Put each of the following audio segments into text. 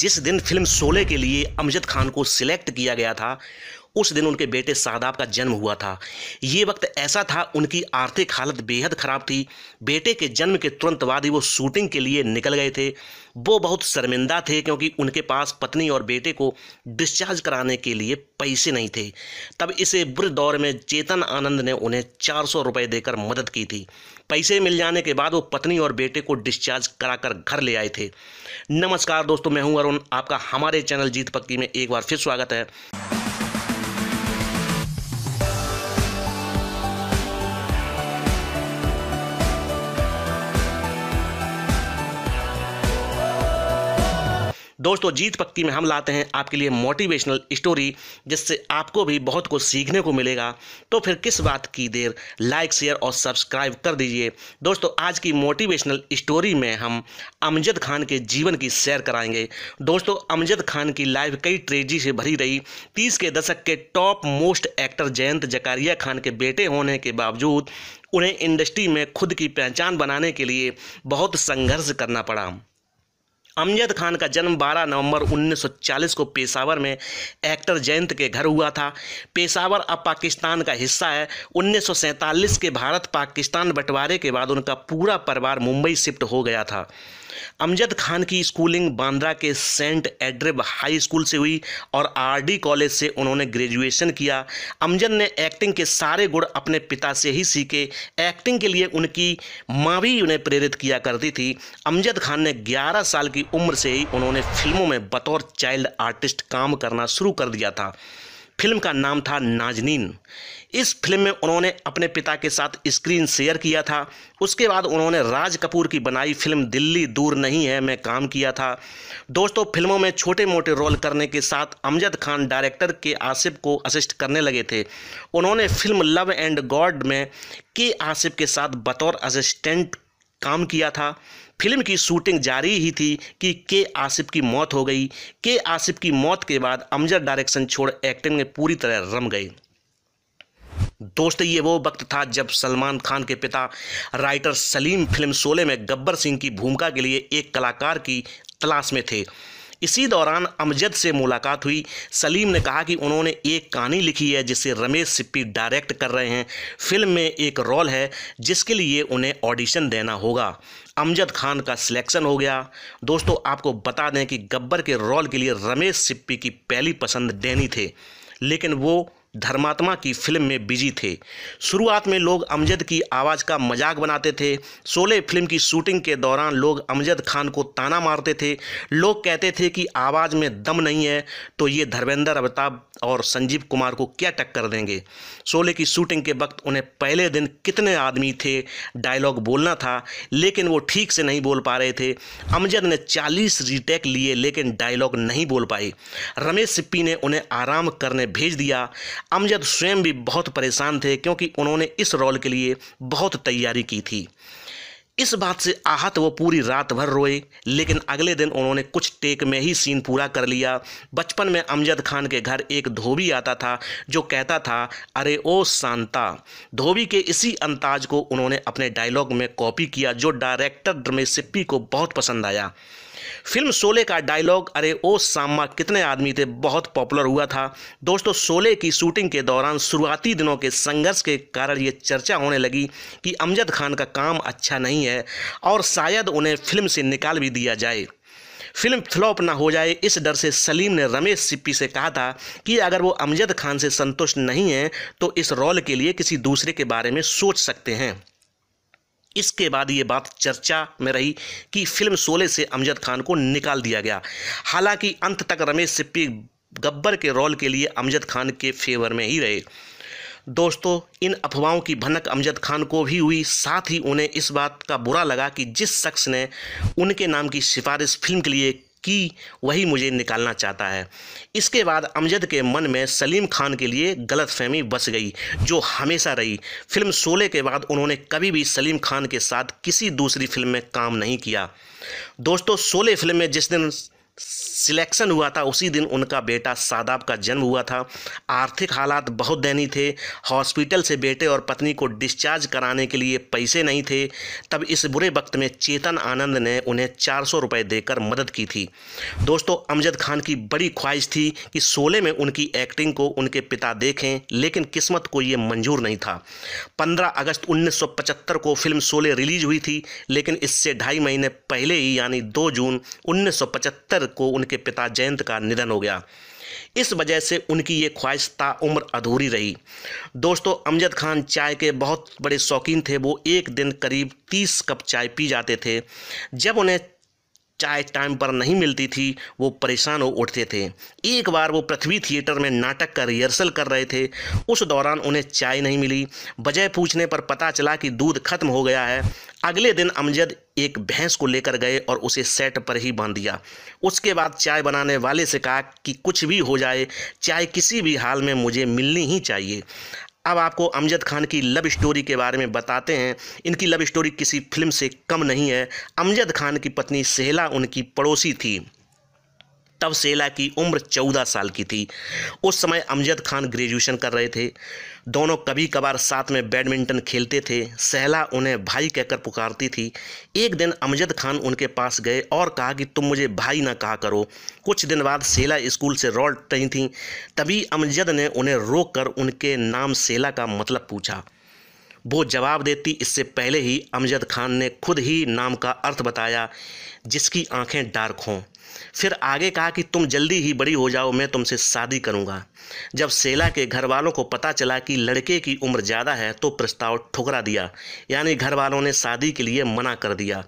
जिस दिन फिल्म शोले के लिए अमजद खान को सिलेक्ट किया गया था उस दिन उनके बेटे शादाब का जन्म हुआ था ये वक्त ऐसा था उनकी आर्थिक हालत बेहद ख़राब थी बेटे के जन्म के तुरंत बाद ही वो शूटिंग के लिए निकल गए थे वो बहुत शर्मिंदा थे क्योंकि उनके पास पत्नी और बेटे को डिस्चार्ज कराने के लिए पैसे नहीं थे तब इसे बुरे दौर में चेतन आनंद ने उन्हें चार सौ रुपये देकर मदद की थी पैसे मिल जाने के बाद वो पत्नी और बेटे को डिस्चार्ज कराकर घर ले आए थे नमस्कार दोस्तों मैं हूं अरुण आपका हमारे चैनल जीत पक्की में एक बार फिर स्वागत है दोस्तों जीत पक्ति में हम लाते हैं आपके लिए मोटिवेशनल स्टोरी जिससे आपको भी बहुत कुछ सीखने को मिलेगा तो फिर किस बात की देर लाइक शेयर और सब्सक्राइब कर दीजिए दोस्तों आज की मोटिवेशनल स्टोरी में हम अमजद खान के जीवन की सैर कराएंगे दोस्तों अमजद खान की लाइफ कई ट्रेजी से भरी रही तीस के दशक के top most actor Jayant Zakaria Khan के बेटे होने के बावजूद उन्हें इंडस्ट्री में खुद की पहचान बनाने के लिए बहुत संघर्ष करना पड़ा अमजद खान का जन्म 12 नवंबर 1940 को पेशावर में एक्टर जयंत के घर हुआ था पेशावर अब पाकिस्तान का हिस्सा है उन्नीस के भारत पाकिस्तान बंटवारे के बाद उनका पूरा परिवार मुंबई शिफ्ट हो गया था अमजद खान की स्कूलिंग बांद्रा के सेंट एड्रिब हाई स्कूल से हुई और आरडी कॉलेज से उन्होंने ग्रेजुएशन किया अमजद ने एक्टिंग के सारे गुण अपने पिता से ही सीखे एक्टिंग के लिए उनकी माँ भी उन्हें प्रेरित किया करती थी अमजद खान ने 11 साल की उम्र से ही उन्होंने फिल्मों में बतौर चाइल्ड आर्टिस्ट काम करना शुरू कर दिया था फिल्म का नाम था नाजनीन इस फिल्म में उन्होंने अपने पिता के साथ स्क्रीन शेयर किया था उसके बाद उन्होंने राज कपूर की बनाई फिल्म दिल्ली दूर नहीं है में काम किया था दोस्तों फिल्मों में छोटे मोटे रोल करने के साथ अमजद खान डायरेक्टर के आसिफ को असिस्ट करने लगे थे उन्होंने फिल्म लव एंड गॉड में के आसिफ के साथ बतौर असिस्टेंट काम किया था फिल्म की शूटिंग जारी ही थी कि के आसिफ की मौत हो गई के आसिफ की मौत के बाद अमजद डायरेक्शन छोड़ एक्टिंग में पूरी तरह रम गए दोस्त ये वो वक्त था जब सलमान खान के पिता राइटर सलीम फिल्म शोले में गब्बर सिंह की भूमिका के लिए एक कलाकार की तलाश में थे इसी दौरान अमजद से मुलाकात हुई सलीम ने कहा कि उन्होंने एक कहानी लिखी है जिसे रमेश सिप्पी डायरेक्ट कर रहे हैं फिल्म में एक रोल है जिसके लिए उन्हें ऑडिशन देना होगा अमजद खान का सिलेक्शन हो गया दोस्तों आपको बता दें कि गब्बर के रोल के लिए रमेश सिप्पी की पहली पसंद डैनी थे लेकिन वो धर्मात्मा की फिल्म में बिजी थे शुरुआत में लोग अमजद की आवाज़ का मजाक बनाते थे शोले फिल्म की शूटिंग के दौरान लोग अमजद खान को ताना मारते थे लोग कहते थे कि आवाज़ में दम नहीं है तो ये धर्मेंद्र अमिताभ और संजीव कुमार को क्या टक्कर देंगे शोले की शूटिंग के वक्त उन्हें पहले दिन कितने आदमी थे डायलॉग बोलना था लेकिन वो ठीक से नहीं बोल पा रहे थे अमजद ने 40 रिटेक लिए लेकिन डायलॉग नहीं बोल पाए रमेश सिप्पी ने उन्हें आराम करने भेज दिया अमजद स्वयं भी बहुत परेशान थे क्योंकि उन्होंने इस रोल के लिए बहुत तैयारी की थी इस बात से आहत वो पूरी रात भर रोए लेकिन अगले दिन उन्होंने कुछ टेक में ही सीन पूरा कर लिया बचपन में अमजद खान के घर एक धोबी आता था जो कहता था अरे ओ सांता धोबी के इसी अंदाज को उन्होंने अपने डायलॉग में कॉपी किया जो डायरेक्टर सिप्पी को बहुत पसंद आया फिल्म शोले का डायलॉग अरे ओ सामा कितने आदमी थे बहुत पॉपुलर हुआ था दोस्तों शोले की शूटिंग के दौरान शुरुआती दिनों के संघर्ष के कारण ये चर्चा होने लगी कि अमजद खान का काम अच्छा नहीं है और शायद उन्हें फिल्म से निकाल भी दिया जाए फिल्म फ्लॉप ना हो जाए इस डर से सलीम ने रमेश सिप्पी से कहा था कि अगर वो अमजद खान से संतुष्ट नहीं है तो इस रोल के लिए किसी दूसरे के बारे में सोच सकते हैं इसके बाद ये बात चर्चा में रही कि फिल्म शोले से अमजद खान को निकाल दिया गया हालांकि अंत तक रमेश सिप्पी गब्बर के रोल के लिए अमजद खान के फेवर में ही रहे दोस्तों इन अफवाहों की भनक अमजद खान को भी हुई साथ ही उन्हें इस बात का बुरा लगा कि जिस शख्स ने उनके नाम की सिफारिश फिल्म के लिए कि वही मुझे निकालना चाहता है इसके बाद अमजद के मन में सलीम खान के लिए गलत फहमी बस गई जो हमेशा रही फिल्म शोले के बाद उन्होंने कभी भी सलीम खान के साथ किसी दूसरी फिल्म में काम नहीं किया दोस्तों शोले फिल्म में जिस दिन सिलेक्शन हुआ था उसी दिन उनका बेटा सादाब का जन्म हुआ था आर्थिक हालात बहुत दयनीय थे हॉस्पिटल से बेटे और पत्नी को डिस्चार्ज कराने के लिए पैसे नहीं थे तब इस बुरे वक्त में चेतन आनंद ने उन्हें चार सौ रुपये देकर मदद की थी दोस्तों अमजद खान की बड़ी ख्वाहिश थी कि शोले में उनकी एक्टिंग को उनके पिता देखें लेकिन किस्मत को ये मंजूर नहीं था पंद्रह अगस्त उन्नीस को फिल्म सोले रिलीज हुई थी लेकिन इससे ढाई महीने पहले ही यानी दो जून उन्नीस को उनके पिता जयंत का निधन हो गया इस वजह से उनकी ये ख्वाहिश उम्र अधूरी रही दोस्तों अमजद खान चाय के बहुत बड़े शौकीन थे वो एक दिन करीब तीस कप चाय पी जाते थे जब उन्हें चाय टाइम पर नहीं मिलती थी वो परेशान हो उठते थे एक बार वो पृथ्वी थिएटर में नाटक का रिहर्सल कर रहे थे उस दौरान उन्हें चाय नहीं मिली बजाय पूछने पर पता चला कि दूध खत्म हो गया है अगले दिन अमजद एक भैंस को लेकर गए और उसे सेट पर ही बांध दिया उसके बाद चाय बनाने वाले से कहा कि कुछ भी हो जाए चाय किसी भी हाल में मुझे मिलनी ही चाहिए अब आपको अमजद खान की लव स्टोरी के बारे में बताते हैं इनकी लव स्टोरी किसी फिल्म से कम नहीं है अमजद खान की पत्नी सेहला उनकी पड़ोसी थी तब सेला की उम्र चौदह साल की थी उस समय अमजद खान ग्रेजुएशन कर रहे थे दोनों कभी कभार साथ में बैडमिंटन खेलते थे सहला उन्हें भाई कहकर पुकारती थी एक दिन अमजद खान उनके पास गए और कहा कि तुम मुझे भाई ना कहा करो कुछ दिन बाद सेला स्कूल से रोट रही थी तभी अमजद ने उन्हें रोक कर उनके नाम सेला का मतलब पूछा वो जवाब देती इससे पहले ही अमजद खान ने खुद ही नाम का अर्थ बताया जिसकी आंखें डार्क हों फिर आगे कहा कि तुम जल्दी ही बड़ी हो जाओ मैं तुमसे शादी करूंगा जब सेला के घर वालों को पता चला कि लड़के की उम्र ज़्यादा है तो प्रस्ताव ठुकरा दिया यानी घर वालों ने शादी के लिए मना कर दिया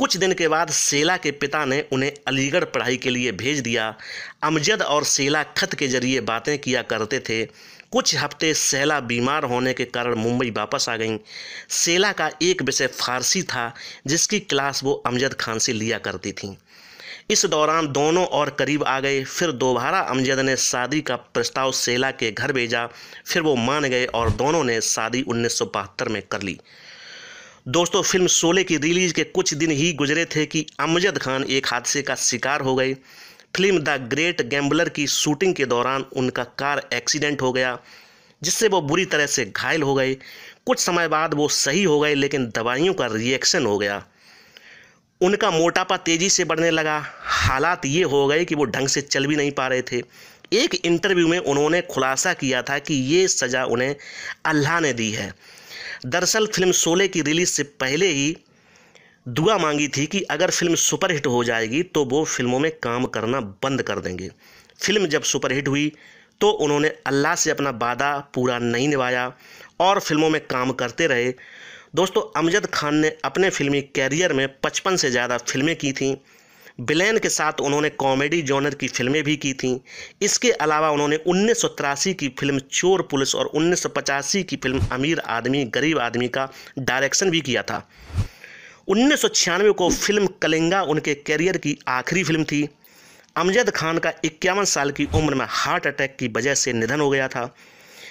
कुछ दिन के बाद सेला के पिता ने उन्हें अलीगढ़ पढ़ाई के लिए भेज दिया अमजद और सेला खत के जरिए बातें किया करते थे कुछ हफ्ते सेला बीमार होने के कारण मुंबई वापस आ गईं सेला का एक विषय फारसी था जिसकी क्लास वो अमजद खान से लिया करती थीं इस दौरान दोनों और करीब आ गए फिर दोबारा अमजद ने शादी का प्रस्ताव सेला के घर भेजा फिर वो मान गए और दोनों ने शादी उन्नीस में कर ली दोस्तों फिल्म शोले की रिलीज के कुछ दिन ही गुजरे थे कि अमजद खान एक हादसे का शिकार हो गए फिल्म द ग्रेट गैम्बलर की शूटिंग के दौरान उनका कार एक्सीडेंट हो गया जिससे वो बुरी तरह से घायल हो गए कुछ समय बाद वो सही हो गए लेकिन दवाइयों का रिएक्शन हो गया उनका मोटापा तेज़ी से बढ़ने लगा हालात ये हो गए कि वो ढंग से चल भी नहीं पा रहे थे एक इंटरव्यू में उन्होंने खुलासा किया था कि ये सज़ा उन्हें अल्लाह ने दी है दरअसल फिल्म शोले की रिलीज़ से पहले ही दुआ मांगी थी कि अगर फिल्म सुपरहिट हो जाएगी तो वो फिल्मों में काम करना बंद कर देंगे फिल्म जब सुपरहिट हुई तो उन्होंने अल्लाह से अपना वादा पूरा नहीं निभाया और फिल्मों में काम करते रहे दोस्तों अमजद खान ने अपने फिल्मी कैरियर में पचपन से ज़्यादा फिल्में की थीं बिलेन के साथ उन्होंने कॉमेडी जॉनर की फिल्में भी की थीं इसके अलावा उन्होंने उन्नीस की फिल्म चोर पुलिस और उन्नीस की फिल्म अमीर आदमी गरीब आदमी का डायरेक्शन भी किया था उन्नीस को फिल्म कलिंगा उनके कैरियर की आखिरी फिल्म थी अमजद खान का इक्यावन साल की उम्र में हार्ट अटैक की वजह से निधन हो गया था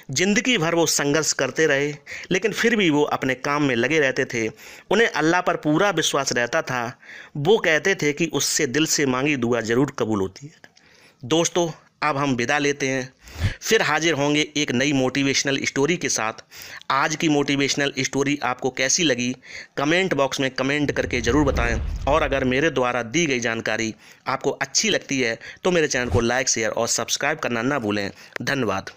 ज़िंदगी भर वो संघर्ष करते रहे लेकिन फिर भी वो अपने काम में लगे रहते थे उन्हें अल्लाह पर पूरा विश्वास रहता था वो कहते थे कि उससे दिल से मांगी दुआ ज़रूर कबूल होती है दोस्तों अब हम विदा लेते हैं फिर हाजिर होंगे एक नई मोटिवेशनल स्टोरी के साथ आज की मोटिवेशनल स्टोरी आपको कैसी लगी कमेंट बॉक्स में कमेंट करके ज़रूर बताएं और अगर मेरे द्वारा दी गई जानकारी आपको अच्छी लगती है तो मेरे चैनल को लाइक शेयर और सब्सक्राइब करना ना भूलें धन्यवाद